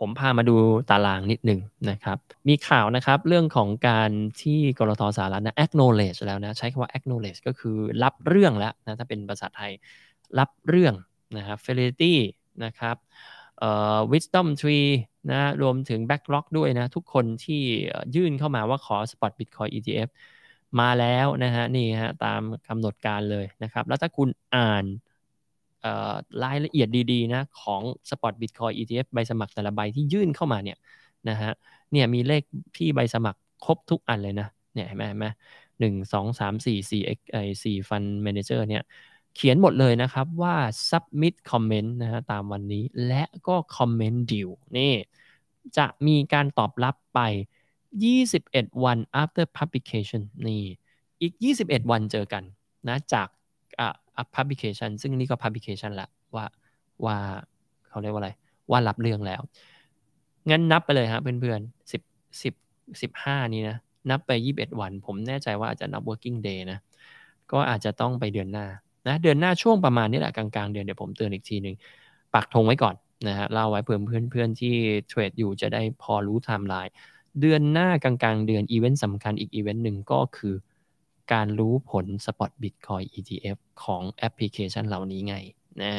ผมพามาดูตารางนิดหนึ่งนะครับ มีข่าวนะครับ เรื่องของการที่กรทสหรัฐนะ acknowledge แล้วนะ ใช้คำว่า acknowledge ก็คือรับเรื่องแล้วนะ ถ้าเป็นภาษาไทยรับเรื่องนะครับ fidelity นะครับ wisdom tree นะรวมถึง backlog ด้วยนะทุกคนที่ยื่นเข้ามาว่าขอ spot bitcoin ETF มาแล้วนะฮะนี่ฮะตามกำหนดการเลยนะครับ แล้วถ้าคุณอ่านรายละเอียดดีๆนะของ Spot Bitcoin ETF ใบสมัครแต่ละใบที่ยื่นเข้ามาเนี่ยนะฮะเนี่ยมีเลขที่ใบสมัครครบทุกอันเลยนะเนี่ยเห็นไหมเห็นไหมหนึ่งสองสามสี่สี่เอ็กไอสี่ฟันแมเนเจอร์เนี่ยเขียนหมดเลยนะครับว่า submit comment นะฮะตามวันนี้และก็ comment deal นี่จะมีการตอบรับไป 21วัน after publication นี่อีก 21 วันเจอกันนะจากอัพพับพิเคชันซึ่งนี่ก็พับพิเคชันละว่า ว่าเขาเรียกว่าอะไรว่ารับเรื่องแล้ว งั้นนับไปเลยฮะเพื่อนๆสิบสิบสิบห้านี้นะ นับไปยี่บเอ็ดวัน ผมแน่ใจว่าอาจจะนับ working day นะก็อาจจะต้องไปเดือนหน้านะเดือนหน้าช่วงประมาณนี้แหละกลางๆ เดือนเดี๋ยวผมเตือนอีกทีหนึ่งปักธงไว้ก่อนนะฮะเล่าไว้เพื่อนเพื่อนที่เทรดอยู่จะได้พอรู้ไทม์ไลน์เดือนหน้ากลางๆ เดือนอีเวนต์สำคัญอีกอีเวนต์หนึ่งก็คือการรู้ผลสปอตบิตคอย ETF ของแอปพลิเคชันเหล่านี้ไงนะ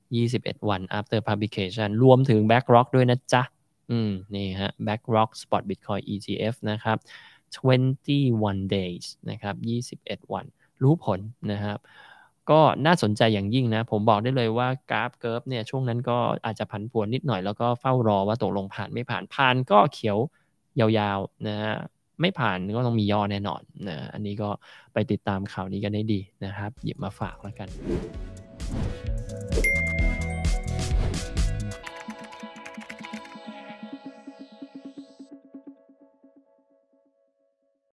21 วัน after publication รวมถึง BlackRock ด้วยนะจ๊ะ อืมนี่ฮะ BlackRock Spot Bitcoin ETF นะครับ 21 days นะครับ 21 วันรู้ผลนะครับ ก็น่าสนใจอย่างยิ่งนะ ผมบอกได้เลยว่ากราฟเกิร์ฟเนี่ยช่วงนั้นก็อาจจะผันผวนนิดหน่อยแล้วก็เฝ้ารอว่าตกลงผ่านไม่ผ่าน ผ่านก็เขียวยาว ๆนะฮะไม่ผ่านก็ต้องมียออแน่นอนนะอันนี้ก็ไปติดตามข่าวนี้กันได้ดีนะครับ หยิบมาฝากแล้วกัน